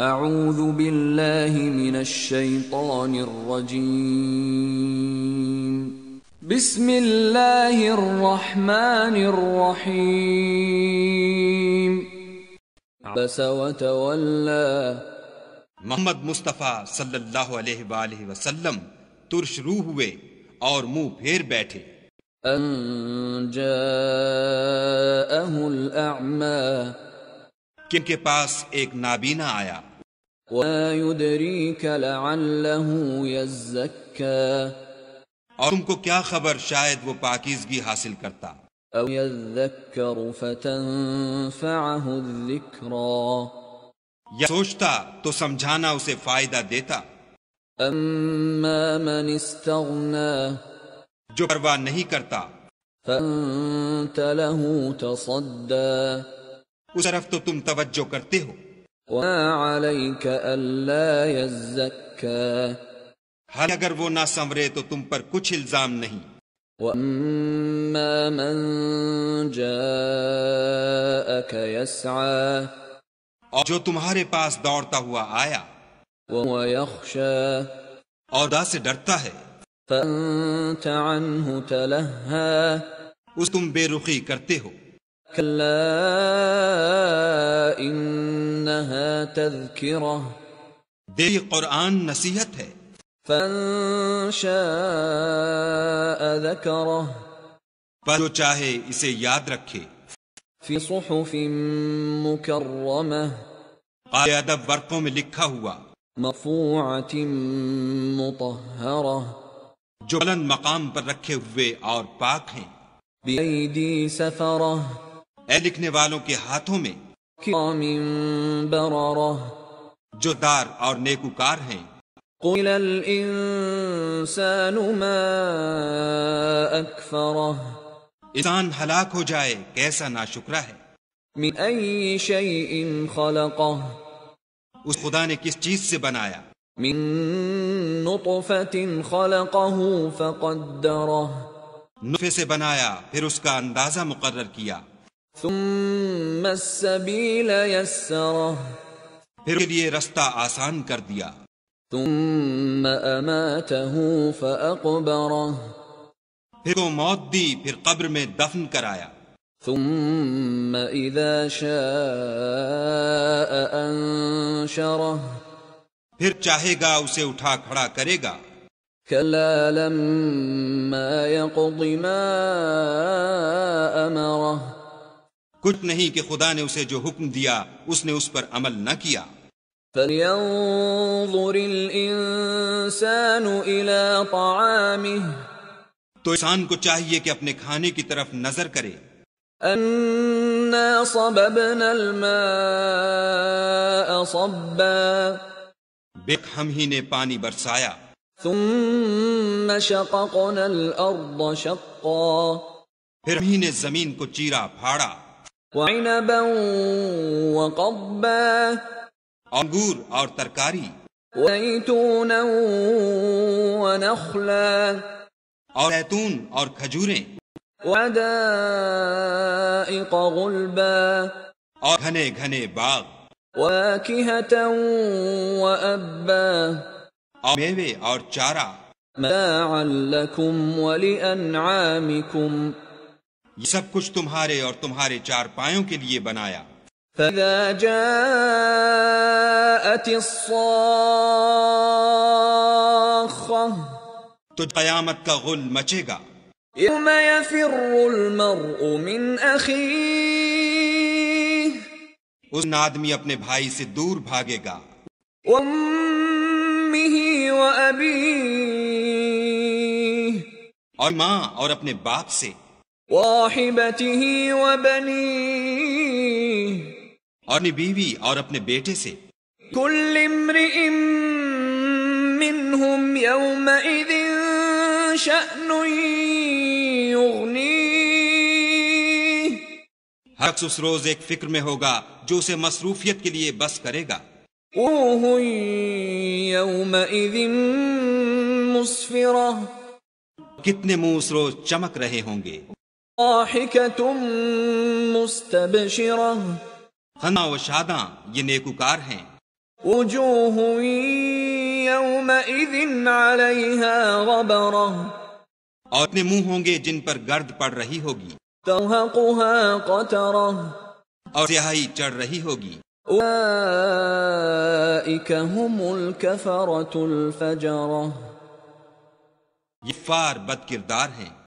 أعوذ بالله من الشيطان الرجيم بسم الله الرحمن الرحيم عبس وتولى محمد مصطفیٰ صلی اللہ علیہ وآلہ وسلم ترش روح ہوئے اور مو پھیر بیٹھے ان جاءه الاعمى کے پاس ایک نابینا آیا اور تم کو کیا خبر شاید وہ پاکیزگی حاصل کرتا او یا سوچتا تو سمجھانا اسے فائدہ دیتا اما من استغنا جو پرواہ نہیں کرتا فانت له اس طرف تو تم توجہ کرتے ہو حال اگر وہ نہ سمرے تو تم پر کچھ الزام نہیں وَأَمَّا مَن جَاءَكَ يَسْعَى اور جو تمہارے پاس دوڑتا ہوا آیا وَهُوَ يَخْشَى اور دا سے ڈرتا ہے فَأَنْتَ عَنْهُ تَلَهَّا اس تم بے رخی کرتے ہو كلا إنها تذكرة دیکھ قرآن نصیحت ہے فمن شاء ذكره پر جو چاہے اسے یاد رکھے في صحف مكرمة قال ادب ورقوں میں لکھا ہوا مرفوعة مطهرة جو بلند مقام پر رکھے ہوئے اور پاک ہیں بأيدي سفرة اے لکھنے والوں کے ہاتھوں میں جو دار اور ما کار انسان ہلاک ہو جائے کیسا نا شکرہ ہے اس خدا نے کس چیز سے بنایا من نطفے سے بنایا پھر اس کا اندازہ مقرر کیا ثم ثم السبیل یسرہ پھر پھر پھر رستہ آسان کر دیا موت دی قبر میں دفن کرایا ثم اذا شاء انشرہ پھر چاہے گا اسے اٹھا کھڑا کرے گا کلا لما یقض ما امرہ کچھ نہیں کہ خدا نے اسے جو حکم دیا اس نے اس پر عمل نہ کیا فَلْيَنظُرِ الْإِنسَانُ إِلَى طَعَامِهِ تو انسان کو چاہیے کہ اپنے کھانے کی طرف نظر کرے أَنَّا صَبَبْنَا الْمَاءَ صَبًّا بیک ہم ہی نے پانی برسایا ثم شققنا الارض شقا پھر ہم ہی نے زمین کو چیرا پھاڑا وعنبا وقبا انگور اور ترکاری وزيتونا ونخلا اور ایتون اور کھجوریں ودائق غلبا اور گھنے گھنے باغ واكهة وأبا ميوه اور چارا متاعا لكم ولأنعامكم یہ سب کچھ تمہارے اور تمہارے چار پایوں کے لیے بنایا گجا جَاءَتِ تو قیامت کا غل مچے گا اس آدمی اپنے بھائی سے دور بھاگے گا اور ماں اور اپنے باپ سے بنی اور اپنی بیوی اور اپنے بیٹے سے کل شخص اس روز ایک فکر میں ہوگا جو اسے مصروفیت کے لیے بس کرے گا اوہ یومئذ یو کتنے منہ اس روز چمک رہے ہوں گے خنا و شاداں یہ نیکوکار ہیں علیها اور اتنے منہ ہوں گے جن پر گرد پڑ رہی ہوگی قطرہ اور سیاہی چڑھ رہی ہوگی هم الفجرہ یہ فار بد کردار ہیں